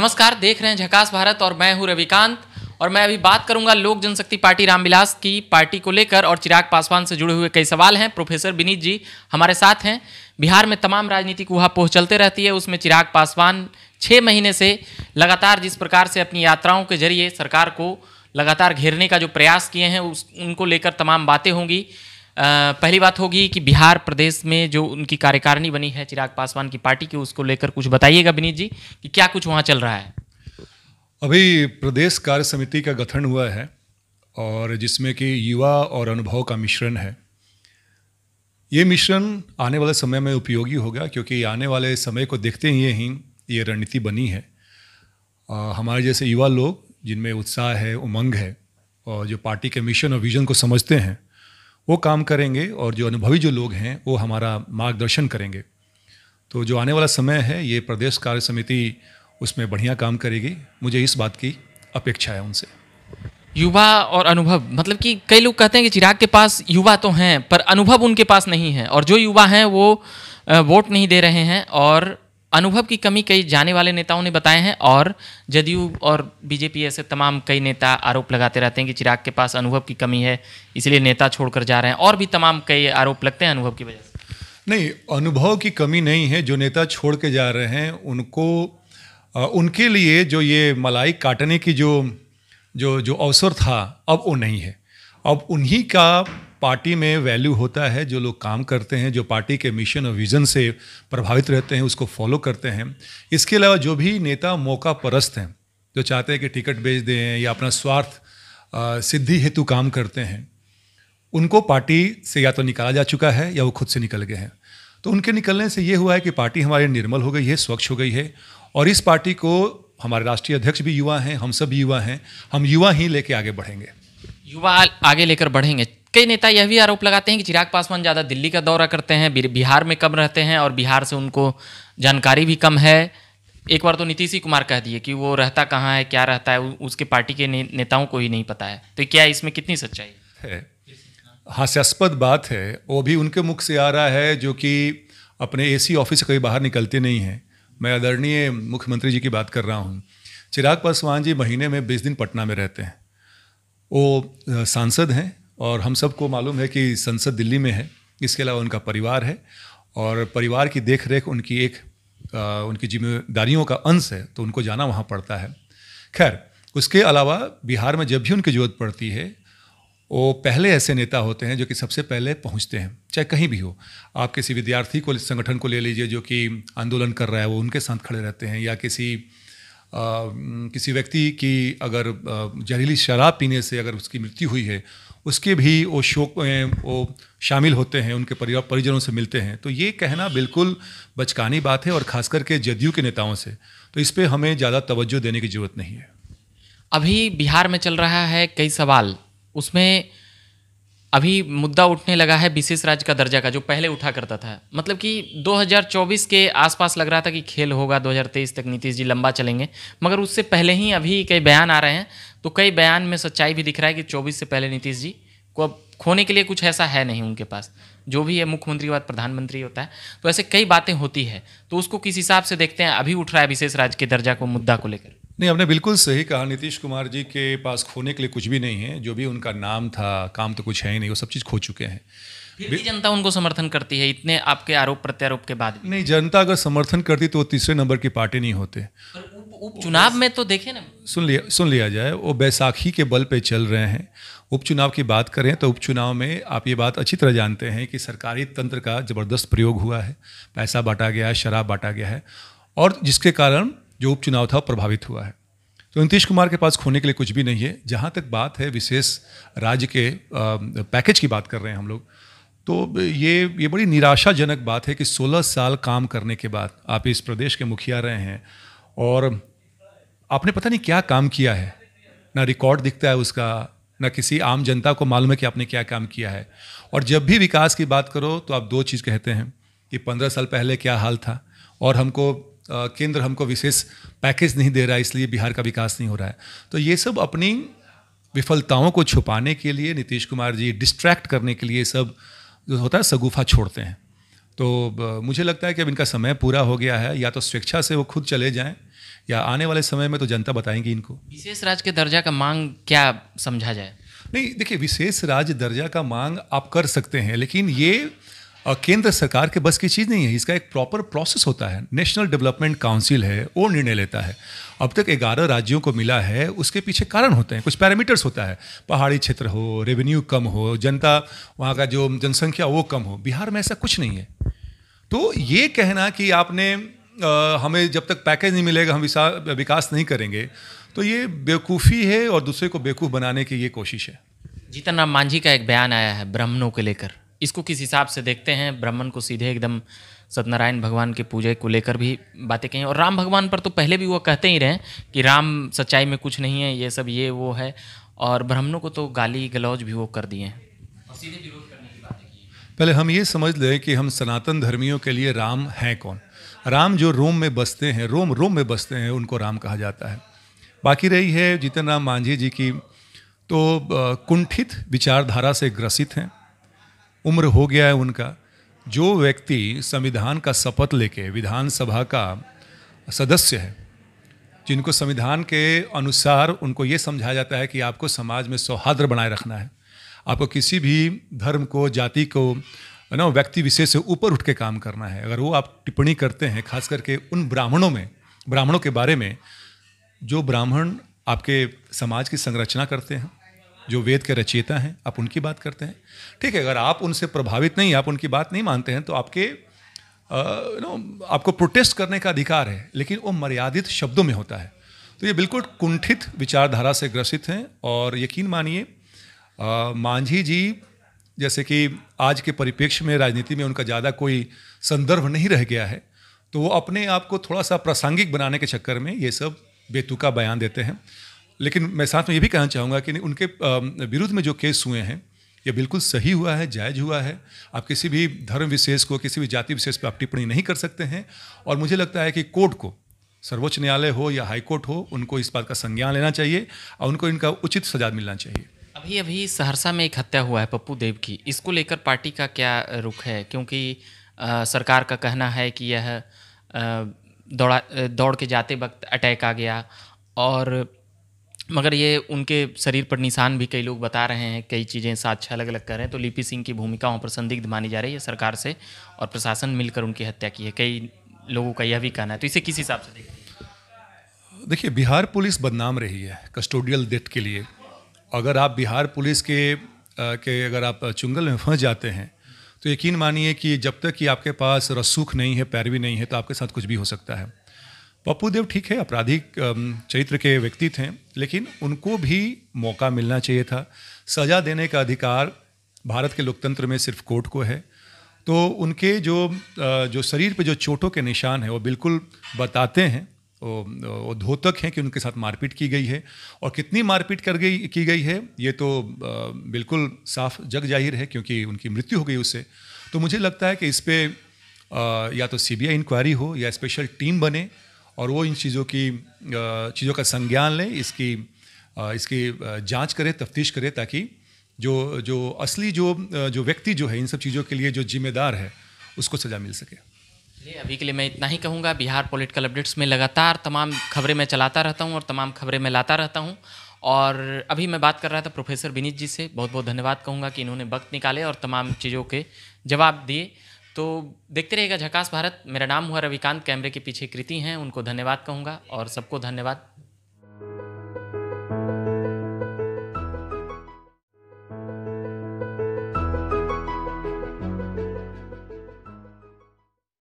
नमस्कार देख रहे हैं झकास भारत और मैं हूं रविकांत और मैं अभी बात करूंगा लोक जनशक्ति पार्टी रामविलास की पार्टी को लेकर और चिराग पासवान से जुड़े हुए कई सवाल हैं प्रोफेसर विनीत जी हमारे साथ हैं बिहार में तमाम राजनीतिक पोह चलते रहती है उसमें चिराग पासवान छः महीने से लगातार जिस प्रकार से अपनी यात्राओं के जरिए सरकार को लगातार घेरने का जो प्रयास किए हैं उस उनको लेकर तमाम बातें होंगी पहली बात होगी कि बिहार प्रदेश में जो उनकी कार्यकारिणी बनी है चिराग पासवान की पार्टी की उसको लेकर कुछ बताइएगा विनीत जी कि क्या कुछ वहाँ चल रहा है अभी प्रदेश कार्य समिति का गठन हुआ है और जिसमें कि युवा और अनुभव का मिश्रण है ये मिश्रण आने वाले समय में उपयोगी होगा क्योंकि आने वाले समय को देखते ही ही ये रणनीति बनी है आ, हमारे जैसे युवा लोग जिनमें उत्साह है उमंग है और जो पार्टी के मिशन और विजन को समझते हैं वो काम करेंगे और जो अनुभवी जो लोग हैं वो हमारा मार्गदर्शन करेंगे तो जो आने वाला समय है ये प्रदेश कार्य समिति उसमें बढ़िया काम करेगी मुझे इस बात की अपेक्षा है उनसे युवा और अनुभव मतलब कि कई लोग कहते हैं कि चिराग के पास युवा तो हैं पर अनुभव उनके पास नहीं है और जो युवा हैं वो वोट नहीं दे रहे हैं और अनुभव की कमी कई जाने वाले नेताओं ने बताए हैं और जदयू और बीजेपी ऐसे तमाम कई नेता आरोप लगाते रहते हैं कि चिराग के पास अनुभव की कमी है इसलिए नेता छोड़कर जा रहे हैं और भी तमाम कई आरोप लगते हैं अनुभव की वजह से नहीं अनुभव की कमी नहीं है जो नेता छोड़ के जा रहे हैं उनको उनके लिए जो ये मलाई काटने की जो जो जो अवसर था अब वो नहीं है अब उन्हीं का पार्टी में वैल्यू होता है जो लोग काम करते हैं जो पार्टी के मिशन और विज़न से प्रभावित रहते हैं उसको फॉलो करते हैं इसके अलावा जो भी नेता मौका परस्त हैं जो चाहते हैं कि टिकट बेच दें या अपना स्वार्थ सिद्धि हेतु काम करते हैं उनको पार्टी से या तो निकाला जा चुका है या वो खुद से निकल गए हैं तो उनके निकलने से ये हुआ है कि पार्टी हमारी निर्मल हो गई है स्वच्छ हो गई है और इस पार्टी को हमारे राष्ट्रीय अध्यक्ष भी युवा हैं हम सब युवा हैं हम युवा ही लेके आगे बढ़ेंगे युवा आगे लेकर बढ़ेंगे कई नेता यह भी आरोप लगाते हैं कि चिराग पासवान ज़्यादा दिल्ली का दौरा करते हैं बिहार में कम रहते हैं और बिहार से उनको जानकारी भी कम है एक बार तो नीतीश ही कुमार कह दिए कि वो रहता कहाँ है क्या रहता है उसके पार्टी के ने, नेताओं को ही नहीं पता है तो क्या इसमें कितनी सच्चाई है हास्यास्पद बात है वो भी उनके मुख से आ रहा है जो कि अपने एसी ऑफिस से कहीं बाहर निकलते नहीं हैं मैं आदरणीय मुख्यमंत्री जी की बात कर रहा हूँ चिराग पासवान जी महीने में बीस दिन पटना में रहते हैं वो सांसद हैं और हम सबको मालूम है कि संसद दिल्ली में है इसके अलावा उनका परिवार है और परिवार की देख रेख उनकी एक आ, उनकी जिम्मेदारियों का अंश है तो उनको जाना वहाँ पड़ता है खैर उसके अलावा बिहार में जब भी उनकी जरूरत पड़ती है वो पहले ऐसे नेता होते हैं जो कि सबसे पहले पहुंचते हैं चाहे कहीं भी हो आप किसी विद्यार्थी को संगठन को ले लीजिए जो कि आंदोलन कर रहा है वो उनके साथ खड़े रहते हैं या किसी आ, किसी व्यक्ति की अगर जहरीली शराब पीने से अगर उसकी मृत्यु हुई है उसके भी वो शोक वो शामिल होते हैं उनके परिवार परिजनों से मिलते हैं तो ये कहना बिल्कुल बचकानी बात है और ख़ास करके जदयू के नेताओं से तो इस पर हमें ज़्यादा तवज्जो देने की ज़रूरत नहीं है अभी बिहार में चल रहा है कई सवाल उसमें अभी मुद्दा उठने लगा है विशेष राज्य का दर्जा का जो पहले उठा करता था मतलब कि 2024 के आसपास लग रहा था कि खेल होगा 2023 तक नीतीश जी लंबा चलेंगे मगर उससे पहले ही अभी कई बयान आ रहे हैं तो कई बयान में सच्चाई भी दिख रहा है कि 24 से पहले नीतीश जी को अब खोने के लिए कुछ ऐसा है नहीं उनके पास जो भी है मुख्यमंत्री बाद प्रधानमंत्री होता है तो ऐसे कई बातें होती है तो उसको किस हिसाब से देखते हैं अभी उठ रहा है विशेष राज्य के दर्जा को मुद्दा को लेकर नहीं आपने बिल्कुल सही कहा नीतीश कुमार जी के पास खोने के लिए कुछ भी नहीं है जो भी उनका नाम था काम तो कुछ है ही नहीं वो सब चीज़ खो चुके हैं फिर भी जनता उनको समर्थन करती है इतने आपके आरोप प्रत्यारोप के बाद नहीं जनता अगर समर्थन करती तो वो तीसरे नंबर की पार्टी नहीं होते उपचुनाव में तो देखे ना सुन लिया सुन लिया जाए वो बैसाखी के बल पे चल रहे हैं उपचुनाव की बात करें तो उपचुनाव में आप ये बात अच्छी तरह जानते हैं कि सरकारी तंत्र का ज़बरदस्त प्रयोग हुआ है पैसा बांटा गया है शराब बांटा गया है और जिसके कारण जो उपचुनाव था प्रभावित हुआ है तो नीतीश कुमार के पास खोने के लिए कुछ भी नहीं है जहाँ तक बात है विशेष राज्य के पैकेज की बात कर रहे हैं हम लोग तो ये ये बड़ी निराशाजनक बात है कि 16 साल काम करने के बाद आप इस प्रदेश के मुखिया रहे हैं और आपने पता नहीं क्या काम किया है ना रिकॉर्ड दिखता है उसका ना किसी आम जनता को मालूम है कि आपने क्या काम किया है और जब भी विकास की बात करो तो आप दो चीज़ कहते हैं कि पंद्रह साल पहले क्या हाल था और हमको केंद्र हमको विशेष पैकेज नहीं दे रहा है इसलिए बिहार का विकास नहीं हो रहा है तो ये सब अपनी विफलताओं को छुपाने के लिए नीतीश कुमार जी डिस्ट्रैक्ट करने के लिए सब जो होता है सगुफा छोड़ते हैं तो मुझे लगता है कि अब इनका समय पूरा हो गया है या तो स्वेच्छा से वो खुद चले जाएं या आने वाले समय में तो जनता बताएंगी इनको विशेष राज के दर्जा का मांग क्या समझा जाए नहीं देखिए विशेष राज्य दर्जा का मांग आप कर सकते हैं लेकिन ये केंद्र सरकार के बस की चीज़ नहीं है इसका एक प्रॉपर प्रोसेस होता है नेशनल डेवलपमेंट काउंसिल है वो निर्णय लेता है अब तक ग्यारह राज्यों को मिला है उसके पीछे कारण होते हैं कुछ पैरामीटर्स होता है पहाड़ी क्षेत्र हो रेवेन्यू कम हो जनता वहाँ का जो जनसंख्या वो कम हो बिहार में ऐसा कुछ नहीं है तो ये कहना कि आपने आ, हमें जब तक पैकेज नहीं मिलेगा हम विकास नहीं करेंगे तो ये बेवकूफ़ी है और दूसरे को बेवकूफ़ बनाने की ये कोशिश है जीतन राम मांझी का एक बयान आया है ब्राह्मणों को लेकर इसको किस हिसाब से देखते हैं ब्राह्मण को सीधे एकदम सत्यनारायण भगवान के पूजा को लेकर भी बातें कही और राम भगवान पर तो पहले भी वो कहते ही रहे कि राम सच्चाई में कुछ नहीं है ये सब ये वो है और ब्राह्मणों को तो गाली गलौज भी वो कर दिए हैं पहले हम ये समझ लें कि हम सनातन धर्मियों के लिए राम हैं कौन राम जो रोम में बसते हैं रोम रोम में बसते हैं उनको राम कहा जाता है बाकी रही है जीतन राम मांझी जी की तो कुंठित विचारधारा से ग्रसित हैं उम्र हो गया है उनका जो व्यक्ति संविधान का शपथ लेके विधानसभा का सदस्य है जिनको संविधान के अनुसार उनको ये समझाया जाता है कि आपको समाज में सौहार्द बनाए रखना है आपको किसी भी धर्म को जाति को ना व्यक्ति विशेष से ऊपर उठ के काम करना है अगर वो आप टिप्पणी करते हैं खास करके उन ब्राह्मणों में ब्राह्मणों के बारे में जो ब्राह्मण आपके समाज की संरचना करते हैं जो वेद के रचयिता हैं आप उनकी बात करते हैं ठीक है अगर आप उनसे प्रभावित नहीं आप उनकी बात नहीं मानते हैं तो आपके नो आपको प्रोटेस्ट करने का अधिकार है लेकिन वो मर्यादित शब्दों में होता है तो ये बिल्कुल कुंठित विचारधारा से ग्रसित हैं और यकीन मानिए मांझी जी जैसे कि आज के परिप्रेक्ष्य में राजनीति में उनका ज़्यादा कोई संदर्भ नहीं रह गया है तो वो अपने आप को थोड़ा सा प्रासंगिक बनाने के चक्कर में ये सब बेतुका बयान देते हैं लेकिन मैं साथ में ये भी कहना चाहूँगा कि उनके विरुद्ध में जो केस हुए हैं ये बिल्कुल सही हुआ है जायज हुआ है आप किसी भी धर्म विशेष को किसी भी जाति विशेष पर आप टिप्पणी नहीं कर सकते हैं और मुझे लगता है कि कोर्ट को सर्वोच्च न्यायालय हो या हाईकोर्ट हो उनको इस बात का संज्ञान लेना चाहिए और उनको इनका उचित सजा मिलना चाहिए अभी अभी सहरसा में एक हत्या हुआ है पप्पू देव की इसको लेकर पार्टी का क्या रुख है क्योंकि आ, सरकार का कहना है कि यह दौड़ा दौड़ के जाते वक्त अटैक आ गया और मगर ये उनके शरीर पर निशान भी कई लोग बता रहे हैं कई चीज़ें साक्ष्य अलग अलग कर रहे हैं तो लिपि सिंह की भूमिका वहाँ पर संदिग्ध मानी जा रही है सरकार से और प्रशासन मिलकर उनकी हत्या की है कई लोगों का यह भी कहना है तो इसे किस हिसाब से देखते देखिए बिहार पुलिस बदनाम रही है कस्टोडियल डेथ के लिए अगर आप बिहार पुलिस के आ, के अगर आप चुंगल में फंस जाते हैं तो यकीन मानिए कि जब तक कि आपके पास रसूख नहीं है पैरवी नहीं है तो आपके साथ कुछ भी हो सकता है पप्पू देव ठीक है आपराधिक चरित्र के व्यक्ति थे लेकिन उनको भी मौका मिलना चाहिए था सजा देने का अधिकार भारत के लोकतंत्र में सिर्फ कोर्ट को है तो उनके जो जो शरीर पे जो चोटों के निशान हैं वो बिल्कुल बताते हैं वो, वो धोतक हैं कि उनके साथ मारपीट की गई है और कितनी मारपीट कर गई की गई है ये तो बिल्कुल साफ जग जाहिर है क्योंकि उनकी मृत्यु हो गई उससे तो मुझे लगता है कि इस पर या तो सीबीआई इंक्वायरी हो या स्पेशल टीम बने और वो इन चीज़ों की चीज़ों का संज्ञान लें इसकी इसकी जांच करें तफ्तीश करें ताकि जो जो असली जो जो व्यक्ति जो है इन सब चीज़ों के लिए जो जिम्मेदार है उसको सज़ा मिल सके अभी के लिए मैं इतना ही कहूँगा बिहार पॉलिटिकल अपडेट्स में लगातार तमाम खबरें मैं चलाता रहता हूँ और तमाम खबरें मैं लाता रहता हूँ और अभी मैं बात कर रहा था प्रोफेसर विनीत जी से बहुत बहुत धन्यवाद कहूँगा कि इन्होंने वक्त निकाले और तमाम चीज़ों के जवाब दिए तो देखते रहेगा झकास भारत मेरा नाम हुआ रविकांत कैमरे के पीछे कृति हैं उनको धन्यवाद कहूँगा और सबको धन्यवाद